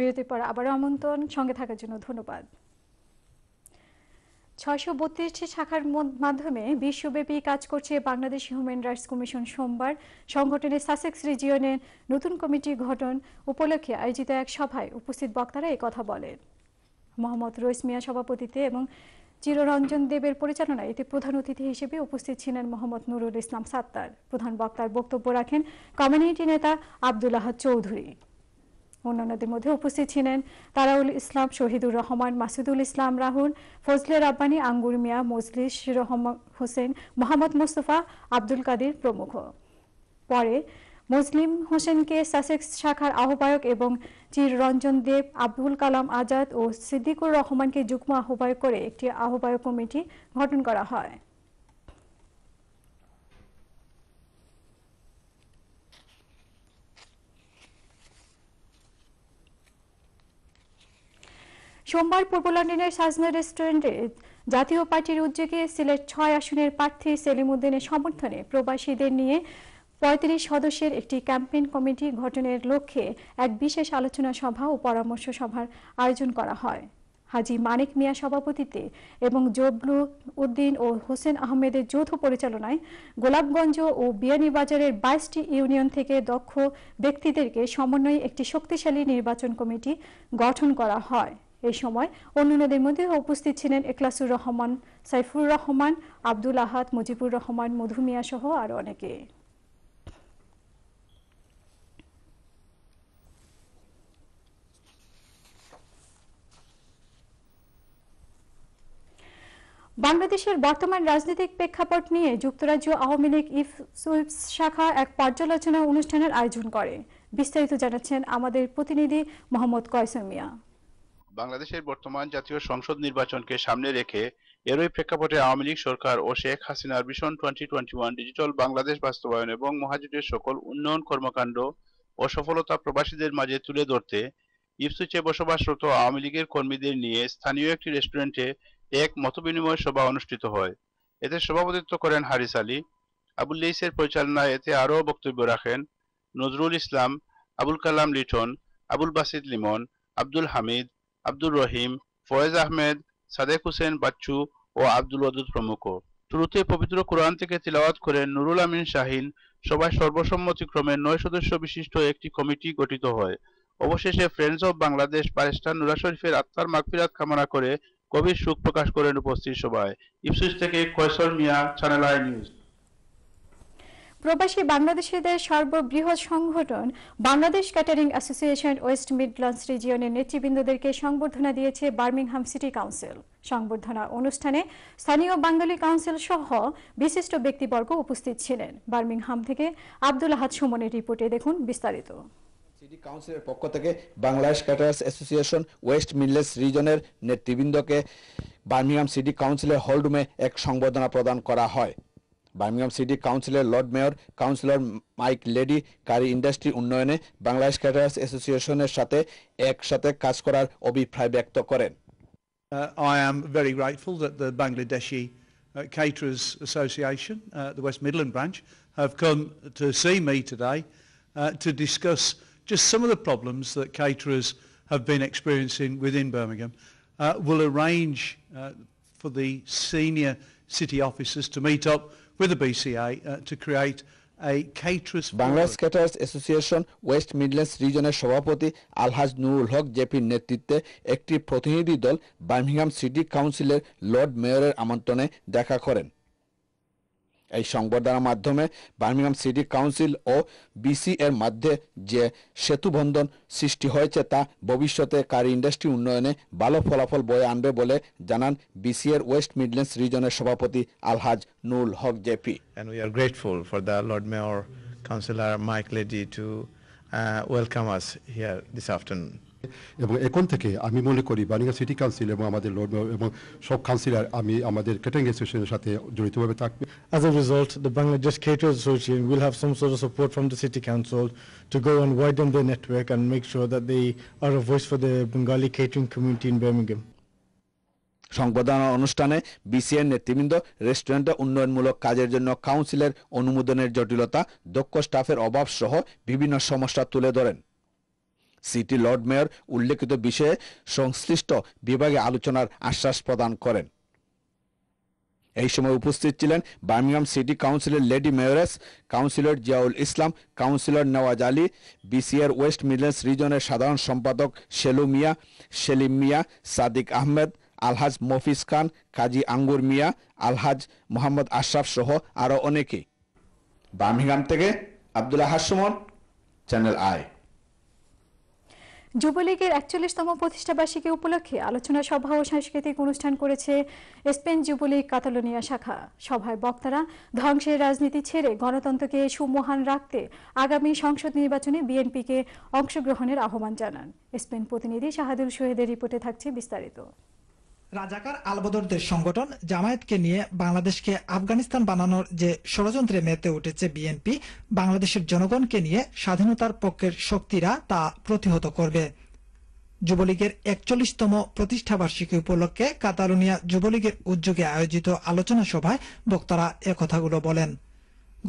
বিরতির পর আবার আমন্ত্রণ সঙ্গে থাকার জন্য ধন্যবাদ ছয়শো বত্রিশটি শাখার মাধ্যমে বিশ্বব্যাপী কাজ করছে বাংলাদেশ হিউম্যান রাইটস কমিশন সোমবার সংগঠনের সাসেক্স রিজিয়নের নতুন কমিটি গঠন উপলক্ষে আয়োজিত এক সভায় উপস্থিত বক্তারা কথা বলেন মোহাম্মদ মিয়া সভাপতিতে এবং চিররঞ্জন দেবের পরিচালনায় এতে প্রধান অতিথি হিসেবে উপস্থিত ছিলেন মোহাম্মদ নুরুল ইসলাম সাত্তার প্রধান বক্তার বক্তব্য রাখেন কমিউনিটি নেতা আবদুল্লাহ চৌধুরী অন্যান্যদের মধ্যে উপস্থিত ছিলেন তারাউল ইসলাম শহীদুর রহমান মাসুদুল ইসলাম রাহুল ফজলে রাব্বানি আঙ্গুর মিয়া মজলিস রহমান হোসেন মোহাম্মদ মোস্তফা আব্দুল কাদির প্রমুখ পরে মুসলিম হোসেনকে সাসেক্স শাখার আহ্বায়ক এবং চির রঞ্জন দেব আব্দুল কালাম আজাদ ও সিদ্দিকুর রহমানকে যুগ্ম আহ্বায়ক করে একটি আহ্বায়ক কমিটি গঠন করা হয় সোমবার পূর্ব লন্ডনের সাজনা রেস্টুরেন্টে জাতীয় পার্টির উদ্যোগে সিলেট ছয় আসনের প্রার্থী সেলিম উদ্দিনের সমর্থনে প্রবাসীদের নিয়ে পঁয়ত্রিশ সদস্যের একটি ক্যাম্পেইন কমিটি গঠনের লক্ষ্যে এক বিশেষ আলোচনা সভা ও পরামর্শ সভার আয়োজন করা হয় হাজি মানিক মিয়া সভাপতিতে এবং জবলু উদ্দিন ও হোসেন আহমেদের যৌথ পরিচালনায় গোলাপগঞ্জ ও বিয়ানীবাজারের বাইশটি ইউনিয়ন থেকে দক্ষ ব্যক্তিদেরকে সমন্বয়ে একটি শক্তিশালী নির্বাচন কমিটি গঠন করা হয় এই সময় অন্যান্যদের মধ্যে উপস্থিত ছিলেন এখলাসুর রহমান সাইফুর রহমান আব্দুল আহাদ মুজিবুর রহমান মধুমিয়া সহ আরও অনেকে বাংলাদেশের বর্তমান রাজনৈতিক প্রেক্ষাপট নিয়ে যুক্তরাজ্য আওয়ামী লীগ ইফ সুইপস শাখা এক পর্যালোচনা অনুষ্ঠানের আয়োজন করে বিস্তারিত জানাচ্ছেন আমাদের প্রতিনিধি মোহাম্মদ কয়সমিয়া বাংলাদেশের বর্তমান জাতীয় সংসদ নির্বাচনকে সামনে রেখে এরই প্রেক্ষাপটে আওয়ামী লীগ সরকার ও শেখ হাসিনার vision twenty twenty one digital Bangladesh বাস্তবায়ন এবং মহাজোটের সকল উন্নয়ন কর্মকাণ্ড ও সফলতা প্রবাসীদের মাঝে তুলে ধরতে ইপসুচে বসবাসরত আওয়ামী লীগের কর্মীদের নিয়ে স্থানীয় একটি রেস্টুরেন্টে এক মতবিনিময় সভা অনুষ্ঠিত হয় এতে সভাপতিত্ব করেন হারিস আলী আবুল লেইসের পরিচালনায় এতে আরও বক্তব্য রাখেন নজরুল ইসলাম আবুল কালাম লিটন আবুল বাসিদ লিমন আব্দুল হামিদ আব্দুর রহিম ফয়েজ আহমেদ সাদেক হুসেন বাচ্চু ও আব্দুল ওয়াদুদ প্রমুখ শুরুতে পবিত্র কোরআন থেকে তিলাওয়াত করেন নুরুল আমিন শাহিন সবাই সর্বসম্মতিক্রমে নয় সদস্য বিশিষ্ট একটি কমিটি গঠিত হয় অবশেষে ফ্রেন্ডস অব বাংলাদেশ পারিস্তান নুরা শরীফের আত্মার মাগফিরাত কামনা করে গভীর সুখ প্রকাশ করেন উপস্থিত সবাই ইপসুইস থেকে Kaisar Mia Channel I News প্রবাসী বাংলাদেশিদের সর্ববৃহৎ সংগঠন Bangladesh catering association West Midlands রিজিয়নের নেতৃবৃন্দদেরকে সংবর্ধনা দিয়েছে বার্মিংহাম সিটি কাউন্সিল সংবর্ধনা অনুষ্ঠানে স্থানীয় বাঙালি কাউন্সিল সহ বিশিষ্ট ব্যক্তিবর্গ উপস্থিত ছিলেন বার্মিংহাম থেকে আব্দুল আহাদ সুমনের রিপোর্টে দেখুন বিস্তারিত সিটি কাউন্সিলের পক্ষ থেকে Bangladesh caterers association West Midlands রিজনের নেতৃবৃন্দকে বার্মিংহাম সিটি কাউন্সিলের হলরুমে এক সংবর্ধনা প্রদান করা হয় বার্মিংহাম সিটি কাউন্সিলের lord mayor councillor Mike Leddy curry industry উন্নয়নে বাংলাদেশ ক্যাটারার্স অ্যাসোসিয়েশনের সাথে একসাথে কাজ করার অভিপ্রায় ব্যক্ত করেন uh, I am very grateful that the Bangladeshi uh, Caterers Association, uh, the West Midland branch, have come to see me today uh, to discuss just some of the problems that caterers have been experiencing within Birmingham. Uh, will arrange uh, for the senior city officers to meet up with the BCA uh, to create Bangla caterers association West Midlands রিজনের সভাপতি আলহাজ নুরুল হক জেপির নেতৃত্বে একটি প্রতিনিধি দল Birmingham city কাউন্সিলের Lord মেয়রের আমন্ত্রণে দেখা করেন এই সংবর্ধনার মাধ্যমে বার্মিংহাম সিটি কাউন্সিল ও বিসি এর মধ্যে যে সেতুবন্ধন সৃষ্টি হয়েছে তা ভবিষ্যতে কার ইন্ডাস্ট্রি উন্নয়নে ভালো ফলাফল বয়ে আনবে বলে জানান বিসি এর ওয়েস্ট মিডল্যান্ডস রিজনের সভাপতি আলহাজ নুল Haque JP and we are grateful for the lord mayor councillor Mike Leddy to welcome us here this afternoon এবং এখন থেকে আমি মনে করি বানিয়া সিটি কাউন্সিল এবং আমাদের লোড এবং সব কাউন্সিলর আমি আমাদের ক্যাটারিং অ্যাসোসিয়েশনের সাথে জড়িত জড়িতভাবে থাকবে as a result the Bangladesh catering association will have some source of support from the city council to go and widen the network and make sure that they are a voice for the Bengali catering community in Birmingham সংবাদন অনুষ্ঠানে BCN নেতৃবৃন্দ রেস্টুরেন্টে উন্নয়নমূলক কাজের জন্য কাউন্সিলের অনুমোদনের জটিলতা দক্ষ স্টাফের অভাব সহ বিভিন্ন সমস্যা তুলে ধরেন সিটি লর্ড মেয়র উল্লেখিত বিষয়ে সংশ্লিষ্ট বিভাগে আলোচনার আশ্বাস প্রদান করেন এই সময় উপস্থিত ছিলেন Birmingham city councillor lady mayoress councillor Ziaul Islam councillor Nawaz Ali BCR West Midlands রিজনের সাধারণ সম্পাদক সেলু মিয়া সেলিম মিয়া সাদিক আহমেদ আলহাজ মফিজ খান কাজী আঙ্গুর মিয়া আলহাজ মোহাম্মদ আশরাফ সহ আরও অনেকে বার্মিংহাম থেকে আবদুল্লাহ হাসমন চ্যানেল আয় যুবলীগের একচল্লিশতম প্রতিষ্ঠাবার্ষিকী উপলক্ষে আলোচনা সভা ও সাংস্কৃতিক অনুষ্ঠান করেছে স্পেন যুবলীগ কাতালোনিয়া শাখা সভায় বক্তারা ধ্বংসের রাজনীতি ছেড়ে গণতন্ত্রকে সুমহান রাখতে আগামী সংসদ নির্বাচনে বিএনপিকে অংশগ্রহণের আহ্বান জানান স্পেন প্রতিনিধি শাহাদুল সোহেদের রিপোর্টে থাকছে বিস্তারিত রাজাকার আলবদরদের সংগঠন জামায়াতকে নিয়ে বাংলাদেশকে আফগানিস্তান বানানোর যে ষড়যন্ত্রে মেতে উঠেছে বিএনপি বাংলাদেশের জনগণকে নিয়ে স্বাধীনতার পক্ষের শক্তিরা তা প্রতিহত করবে যুবলীগের একচল্লিশতম প্রতিষ্ঠাবার্ষিকী উপলক্ষে কাতালুনিয়া যুবলীগের উদ্যোগে আয়োজিত আলোচনা সভায় বক্তারা একথাগুলো বলেন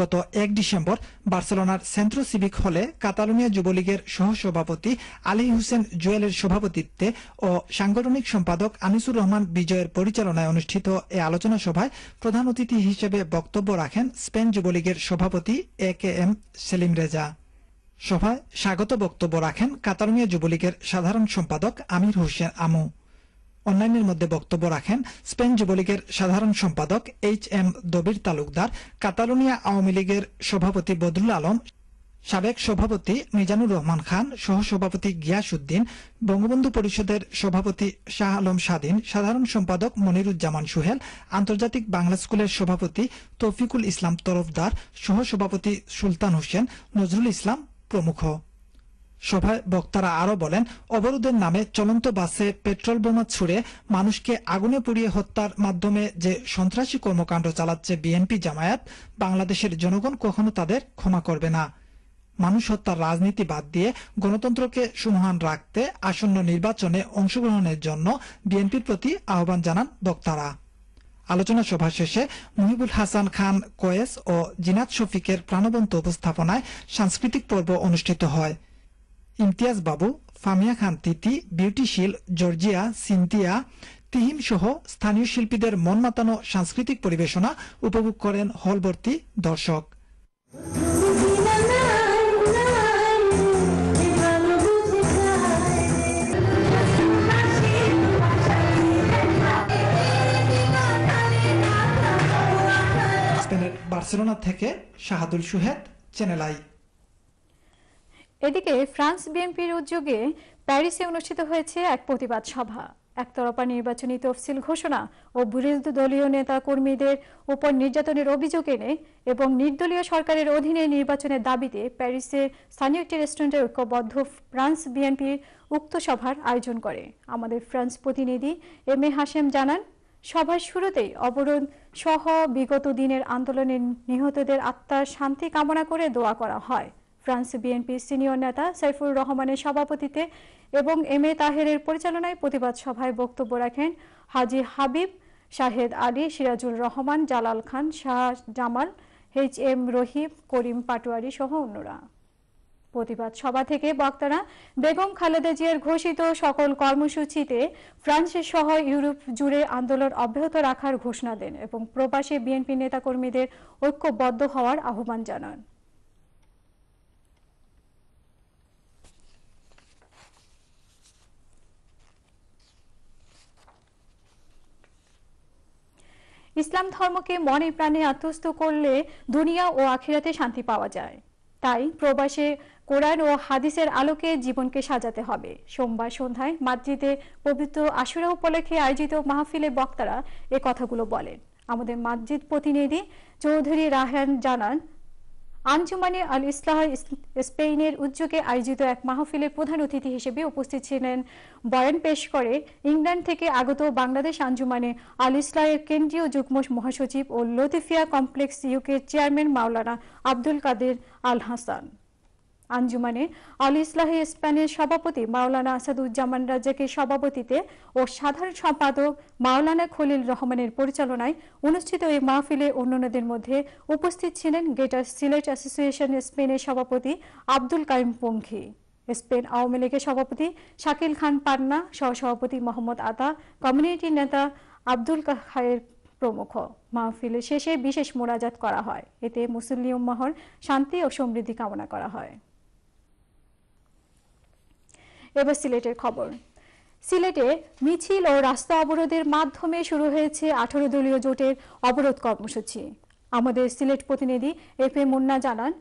গত এক ডিসেম্বর বার্সেলোনার সেন্ট্রো সিভিক হলে কাতালোনিয়া যুবলীগের সহসভাপতি আলী হোসেন জুয়েলের সভাপতিত্বে ও সাংগঠনিক সম্পাদক আনিসুর রহমান বিজয়ের পরিচালনায় অনুষ্ঠিত এ আলোচনা সভায় প্রধান অতিথি হিসেবে বক্তব্য রাখেন স্পেন যুবলীগের সভাপতি A K M Selim Reza সভায় স্বাগত বক্তব্য রাখেন কাতালোনিয়া যুবলীগের সাধারণ সম্পাদক আমির হোসেন আমু অনলাইনের মধ্যে বক্তব্য রাখেন স্পেন যুবলীগের সাধারণ সম্পাদক H M Dabir Talukdar Catalonia Awami লীগের সভাপতি বদরুল আলম সাবেক সভাপতি মিজানুর রহমান খান সহসভাপতি উদ্দিন বঙ্গবন্ধু পরিষদের সভাপতি শাহ আলম স্বাধীন সাধারণ সম্পাদক মনিরুজ্জামান সুহেল আন্তর্জাতিক বাংলা স্কুলের সভাপতি তৌফিকুল ইসলাম তরফদার সহসভাপতি সুলতান হোসেন নজরুল ইসলাম প্রমুখ সভায় বক্তারা আরো বলেন অবরোধের নামে চলন্ত বাসে পেট্রোল বোমা ছুড়ে মানুষকে আগুনে পুড়িয়ে হত্যার মাধ্যমে যে সন্ত্রাসী কর্মকাণ্ড চালাচ্ছে বিএনপি জামায়াত বাংলাদেশের জনগণ কখনো তাদের ক্ষমা করবে না মানুষ হত্যার রাজনীতি বাদ দিয়ে গণতন্ত্রকে সুমহান রাখতে আসন্ন নির্বাচনে অংশগ্রহণের জন্য বিএনপির প্রতি আহ্বান জানান বক্তারা আলোচনা সভা শেষে মুহিবুল হাসান খান কোয়েস ও জিনাত শফিকের প্রাণবন্ত উপস্থাপনায় সাংস্কৃতিক পর্ব অনুষ্ঠিত হয় ইমতিয়াজ বাবু ফামিয়া খান তিতি বিউটিশিল জর্জিয়া সিনতিয়া তিহিম সহ স্থানীয় শিল্পীদের মন মাতানো সাংস্কৃতিক পরিবেশনা উপভোগ করেন হলবর্তী দর্শক বার্সেলোনা থেকে শাহাদুল সুহেদ চ্যানেল আই এদিকে ফ্রান্স বিএনপির উদ্যোগে প্যারিসে অনুষ্ঠিত হয়েছে এক প্রতিবাদ সভা একতরফা নির্বাচনী তফসিল ঘোষণা ও বিরোধ দলীয় নেতা কর্মীদের উপর নির্যাতনের অভিযোগ এনে এবং নির্দলীয় সরকারের অধীনে নির্বাচনের দাবিতে প্যারিসে স্থানীয় একটি রেস্টুরেন্টে ঐক্যবদ্ধ ফ্রান্স বিএনপির উক্ত সভার আয়োজন করে আমাদের ফ্রান্স প্রতিনিধি এম এ হাসেম জানান সভার শুরুতেই অবরোধ সহ বিগত দিনের আন্দোলনে নিহতদের আত্মার শান্তি কামনা করে দোয়া করা হয় ফ্রান্স বিএনপির সিনিয়র নেতা সাইফুর রহমানের সভাপতিতে এবং এম এ তাহেরের পরিচালনায় প্রতিবাদ সভায় বক্তব্য রাখেন হাজি হাবিব শাহেদ আলী সিরাজুল রহমান জালাল খান শাহ জামাল এইচ এম রহিম করিম পাটোয়ারি সহ অন্যরা প্রতিবাদ সভা থেকে বক্তারা বেগম খালেদা জিয়ার ঘোষিত সকল কর্মসূচিতে ফ্রান্সের সহ ইউরোপ জুড়ে আন্দোলন অব্যাহত রাখার ঘোষণা দেন এবং প্রবাসী বিএনপি নেতাকর্মীদের ঐক্যবদ্ধ হওয়ার আহ্বান জানান ইসলাম ধর্মকে মনে প্রাণে আত্মস্থ করলে দুনিয়া ও আখিরাতে শান্তি পাওয়া যায় তাই প্রবাসে কোরআন ও হাদিসের আলোকে জীবনকে সাজাতে হবে সোমবার সন্ধ্যায় মাদ্রিদে পবিত্র আশুরা উপলক্ষে আয়োজিত মাহফিলে বক্তারা এ কথাগুলো বলেন আমাদের মাদ্রিদ প্রতিনিধি চৌধুরী রাহান জানান আঞ্জুমানে আল ইসলাহ স্পেনের উদ্যোগে আয়োজিত এক মাহফিলের প্রধান অতিথি হিসেবে উপস্থিত ছিলেন বয়ান পেশ করে ইংল্যান্ড থেকে আগত বাংলাদেশ আঞ্জুমানে আল ইসলাহের কেন্দ্রীয় যুগ্ম মহাসচিব ও লতিফিয়া কমপ্লেক্স ইউকের চেয়ারম্যান মাওলানা আব্দুল কাদের আল হাসান আঞ্জুমানে আল ইসলাহি স্পেনের সভাপতি মাওলানা আসাদুজ্জামান রাজ্জাকের সভাপতিতে ও সাধারণ সম্পাদক মাওলানা খলিল রহমানের পরিচালনায় অনুষ্ঠিত এই মাহফিলে অন্যান্যদের মধ্যে উপস্থিত ছিলেন গ্রেটার সিলেট অ্যাসোসিয়েশন স্পেনের সভাপতি আব্দুল কাইম পঙ্খি স্পেন আওয়ামী লীগের সভাপতি শাকিল খান পান্না সহসভাপতি মোহাম্মদ আতা কমিউনিটি নেতা আব্দুল খায়ের প্রমুখ মাহফিল শেষে বিশেষ মোনাজাত করা হয় এতে মুসলিম মহর শান্তি ও সমৃদ্ধি কামনা করা হয় এবার সিলেটের খবর সিলেটে মিছিল ও রাস্তা অবরোধের মাধ্যমে শুরু হয়েছে আঠারো দলীয় জোটের অবরোধ কর্মসূচি আমাদের সিলেট প্রতিনিধি এফ এ মুন্না জানান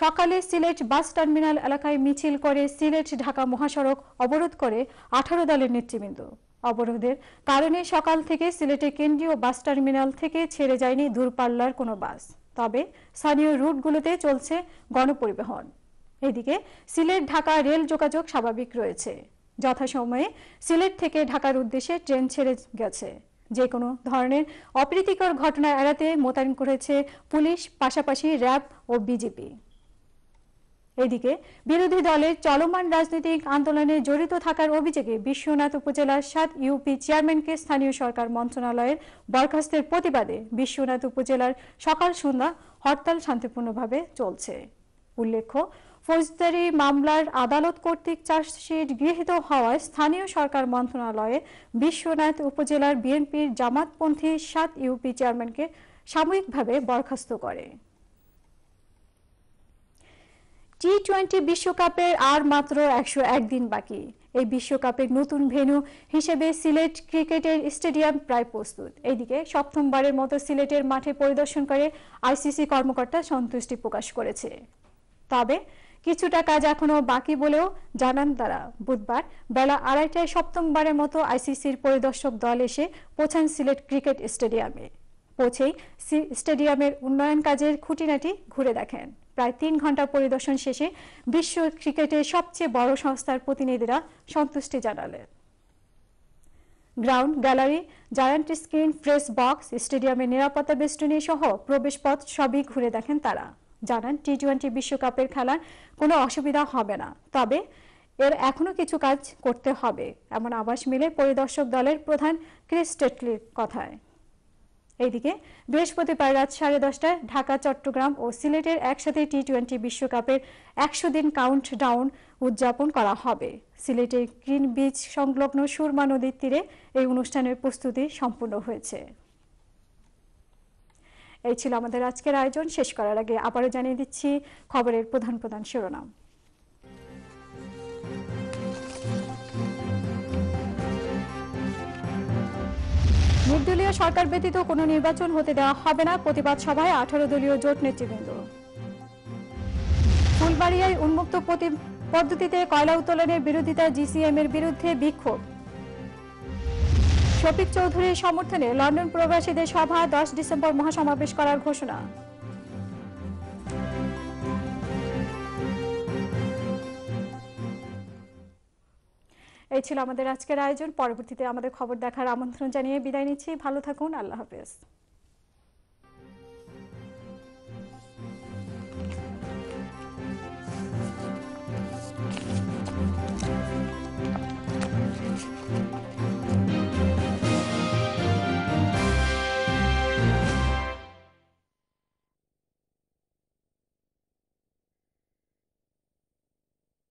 সকালে সিলেট বাস টার্মিনাল এলাকায় মিছিল করে সিলেট ঢাকা মহাসড়ক অবরোধ করে আঠারো দলের নেতৃবৃন্দ অবরোধের কারণে সকাল থেকে সিলেটে কেন্দ্রীয় বাস টার্মিনাল থেকে ছেড়ে যায়নি দূরপাল্লার কোনো বাস তবে স্থানীয় রুটগুলোতে চলছে গণপরিবহন এদিকে সিলেট ঢাকা রেল যোগাযোগ স্বাভাবিক রয়েছে যথাসময়ে সিলেট থেকে ঢাকার উদ্দেশ্যে ট্রেন ছেড়ে গেছে যে কোনো ধরনের অপ্রীতিকর ঘটনা এড়াতে মোতায়েন করেছে পুলিশ পাশাপাশি র্যাব ও বিজেপি এদিকে বিরোধী দলের চলমান রাজনৈতিক আন্দোলনে জড়িত থাকার অভিযোগে বিশ্বনাথ উপজেলার সাত ইউপি চেয়ারম্যানকে স্থানীয় সরকার মন্ত্রণালয়ের বরখাস্তের প্রতিবাদে বিশ্বনাথ উপজেলার সকাল সন্ধ্যা হরতাল শান্তিপূর্ণভাবে চলছে উল্লেখ্য ফৌজদারি মামলার আদালত কর্তৃক চার্জশিট গৃহীত হওয়ায় স্থানীয় সরকার মন্ত্রণালয়ে বিশ্বনাথ উপজেলার বিএনপির জামাতপন্থী সাত ইউপি চেয়ারম্যানকে সাময়িকভাবে বরখাস্ত করে টি টোয়েন্টি বিশ্বকাপের আর মাত্র একশো একদিন বাকি এই বিশ্বকাপের নতুন ভেন্যু হিসেবে সিলেট ক্রিকেটের স্টেডিয়াম প্রায় প্রস্তুত এদিকে সপ্তমবারের মতো সিলেটের মাঠে পরিদর্শন করে আইসিসি কর্মকর্তা সন্তুষ্টি প্রকাশ করেছে তবে কিছুটা কাজ এখনও বাকি বলেও জানান তারা বুধবার বেলা আড়াইটায় সপ্তমবারের মতো আইসিসির পরিদর্শক দল এসে পৌঁছান সিলেট ক্রিকেট স্টেডিয়ামে পৌঁছেই স্টেডিয়ামের উন্নয়ন কাজের খুঁটিনাটি ঘুরে দেখেন প্রায় তিন ঘন্টা পরিদর্শন শেষে বিশ্ব ক্রিকেটের সবচেয়ে বড় সংস্থার প্রতিনিধিরা সন্তুষ্টি জানালেন ground gallery giant screen press box স্টেডিয়ামের নিরাপত্তা বেষ্টনী সহ প্রবেশপথ সবই ঘুরে দেখেন তারা জানান টি টোয়েন্টি বিশ্বকাপের খেলা কোনো অসুবিধা হবে না তবে এর এখনো কিছু কাজ করতে হবে এমন আবাস মিলে পরিদর্শক দলের প্রধান ক্রিস টেটলির কথায় এইদিকে বৃহস্পতিবার রাত সাড়ে দশটায় ঢাকা চট্টগ্রাম ও সিলেটের একসাথে টি টোয়েন্টি বিশ্বকাপের একশো দিন কাউন্ট ডাউন উদযাপন করা হবে সিলেটের গ্রিন বিচ সংলগ্ন সুরমা নদীর তীরে এই অনুষ্ঠানের প্রস্তুতি সম্পূর্ণ হয়েছে এই ছিল আমাদের আজকের আয়োজন শেষ করার আগে আবারও জানিয়ে দিচ্ছি খবরের প্রধান প্রধান শিরোনাম নির্দলীয় সরকার ব্যতীত কোনো নির্বাচন হতে দেওয়া হবে না প্রতিবাদ সভায় আঠারো দলীয় জোট নেতৃবৃন্দ ফুলবাড়িয়ায় উন্মুক্ত পদ্ধতিতে কয়লা উত্তোলনের বিরোধিতা জিসিএম এর বিরুদ্ধে বিক্ষোভ শফিক চৌধুরীর সমর্থনে লন্ডন প্রবাসীদের সভা দশ ডিসেম্বর মহাসমাবেশ করার ঘোষণা এই ছিল আমাদের আজকের আয়োজন পরবর্তীতে আমাদের খবর দেখার আমন্ত্রণ জানিয়ে বিদায় নিচ্ছি ভালো থাকুন আল্লাহ হাফেজ